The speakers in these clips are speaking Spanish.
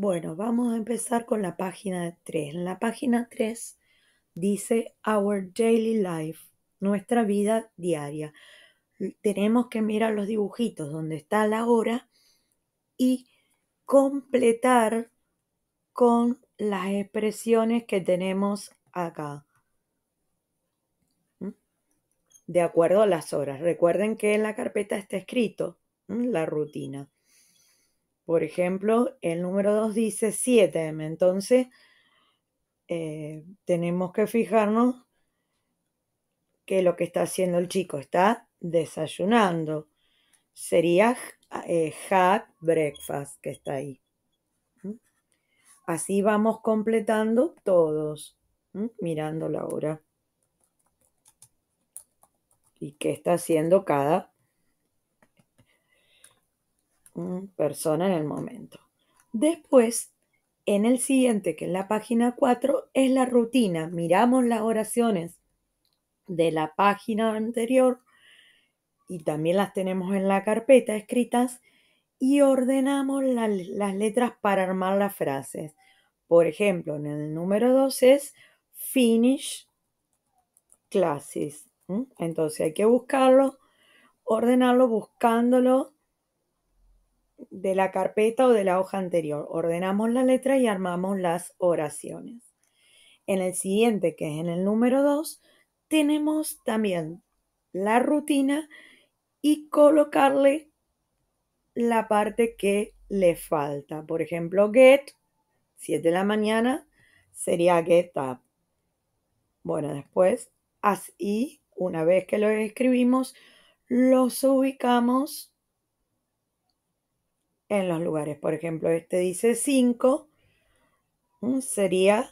Bueno, vamos a empezar con la página 3. En la página 3 dice Our Daily Life, nuestra vida diaria. Tenemos que mirar los dibujitos donde está la hora y completar con las expresiones que tenemos acá. ¿Mm? De acuerdo a las horas. Recuerden que en la carpeta está escrito la rutina. Por ejemplo, el número 2 dice 7, m entonces eh, tenemos que fijarnos que lo que está haciendo el chico está desayunando. Sería eh, had breakfast que está ahí. Así vamos completando todos, mirando la hora. ¿Y qué está haciendo cada persona en el momento. Después, en el siguiente, que es la página 4, es la rutina. Miramos las oraciones de la página anterior y también las tenemos en la carpeta escritas y ordenamos las letras para armar las frases. Por ejemplo, en el número 2 es finish classes. Entonces hay que buscarlo, ordenarlo buscándolo de la carpeta o de la hoja anterior. Ordenamos la letra y armamos las oraciones. En el siguiente, que es en el número 2, tenemos también la rutina y colocarle la parte que le falta. Por ejemplo, get, 7 de la mañana, sería get up. Bueno, después, así, una vez que lo escribimos, los ubicamos en los lugares. Por ejemplo, este dice 5, mm, sería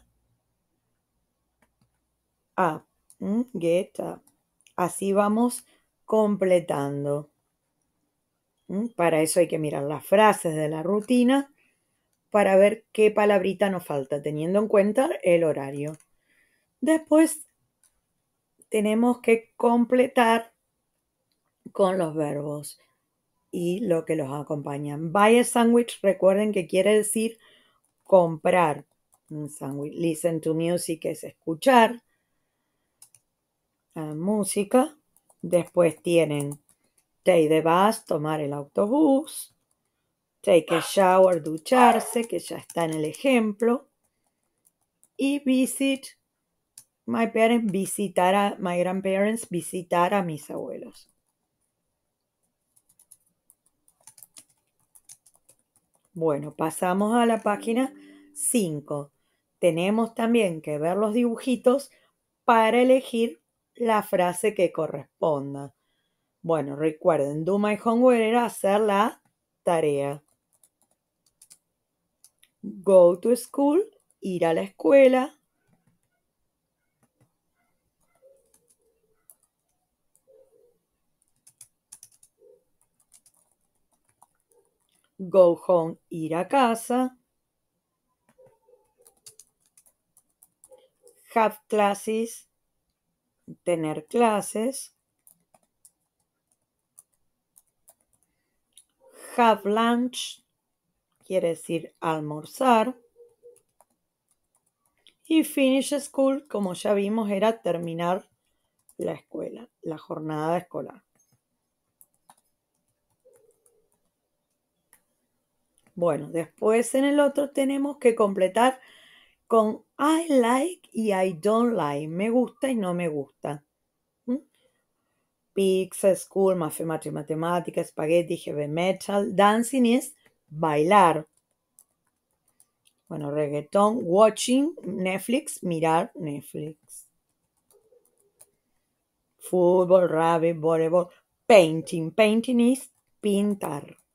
a mm, get up. Así vamos completando. Mm, para eso hay que mirar las frases de la rutina para ver qué palabrita nos falta, teniendo en cuenta el horario. Después tenemos que completar con los verbos y lo que los acompañan. Buy a sandwich, recuerden que quiere decir comprar un sandwich. Listen to music es escuchar música. Después tienen take the bus, tomar el autobús. Take a shower, ducharse, que ya está en el ejemplo. Y visit my parents, visitar a my grandparents, visitar a mis abuelos. Bueno, pasamos a la página 5. Tenemos también que ver los dibujitos para elegir la frase que corresponda. Bueno, recuerden, do my homework era hacer la tarea. Go to school, ir a la escuela. go home, ir a casa, have classes, tener clases, have lunch, quiere decir almorzar, y finish school, como ya vimos, era terminar la escuela, la jornada escolar. Bueno, después en el otro tenemos que completar con I like y I don't like. Me gusta y no me gusta. ¿Mm? Pizza, school, matemática, matemática, spaghetti, heavy metal. Dancing es bailar. Bueno, reggaeton, watching, Netflix, mirar Netflix. Fútbol, rugby, voleibol, painting. Painting es pintar.